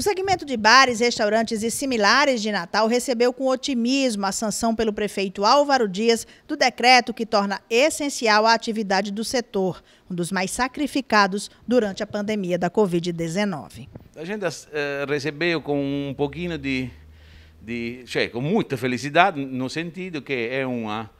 O segmento de bares, restaurantes e similares de Natal recebeu com otimismo a sanção pelo prefeito Álvaro Dias do decreto que torna essencial a atividade do setor, um dos mais sacrificados durante a pandemia da Covid-19. A gente eh, recebeu com um pouquinho de, de cioè, com muita felicidade, no sentido que é uma,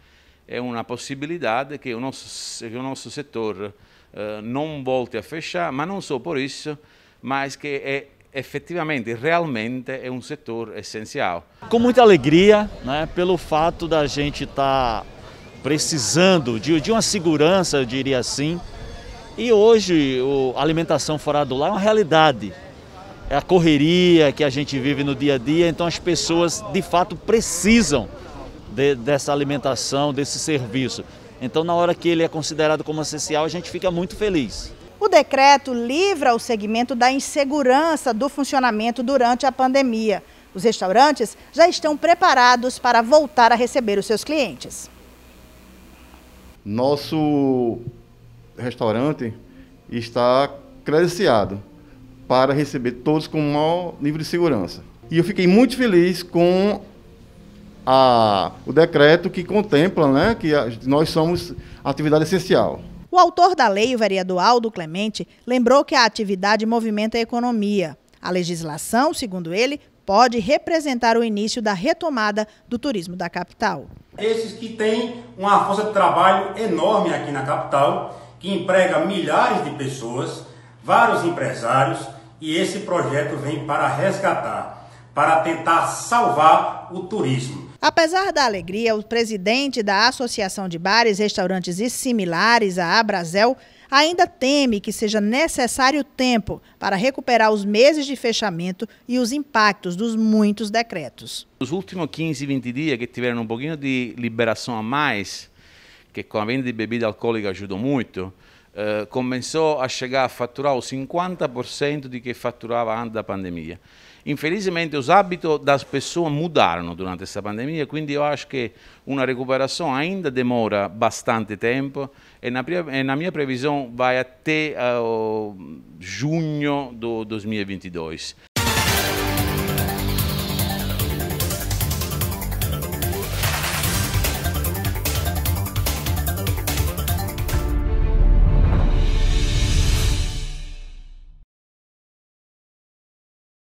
é uma possibilidade que o nosso, que o nosso setor eh, não volte a fechar, mas não só por isso, mas que é efetivamente, realmente é um setor essencial. Com muita alegria, né, pelo fato da gente estar tá precisando de, de uma segurança, eu diria assim, e hoje a alimentação fora do lar é uma realidade. É a correria que a gente vive no dia a dia, então as pessoas de fato precisam de, dessa alimentação, desse serviço. Então, na hora que ele é considerado como essencial, a gente fica muito feliz. O decreto livra o segmento da insegurança do funcionamento durante a pandemia. Os restaurantes já estão preparados para voltar a receber os seus clientes. Nosso restaurante está credenciado para receber todos com o maior nível de segurança. E eu fiquei muito feliz com a, o decreto que contempla né, que a, nós somos atividade essencial. O autor da lei, o vereador Aldo Clemente, lembrou que a atividade movimenta a economia. A legislação, segundo ele, pode representar o início da retomada do turismo da capital. Esses que têm uma força de trabalho enorme aqui na capital, que emprega milhares de pessoas, vários empresários, e esse projeto vem para resgatar, para tentar salvar o turismo. Apesar da alegria, o presidente da Associação de Bares, Restaurantes e Similares, a Abrazel, ainda teme que seja necessário tempo para recuperar os meses de fechamento e os impactos dos muitos decretos. Os últimos 15, 20 dias que tiveram um pouquinho de liberação a mais, que com a venda de bebida alcoólica ajudou muito, eh, cominciò a chegar a faturar o 50% di que faturava antes da pandemia. Infelizmente os hábitos das pessoas mudaram durante essa pandemia, quindi eu acho che una recuperação ainda demora bastante tempo e na, e na minha previsão vai até uh, junho de 2022.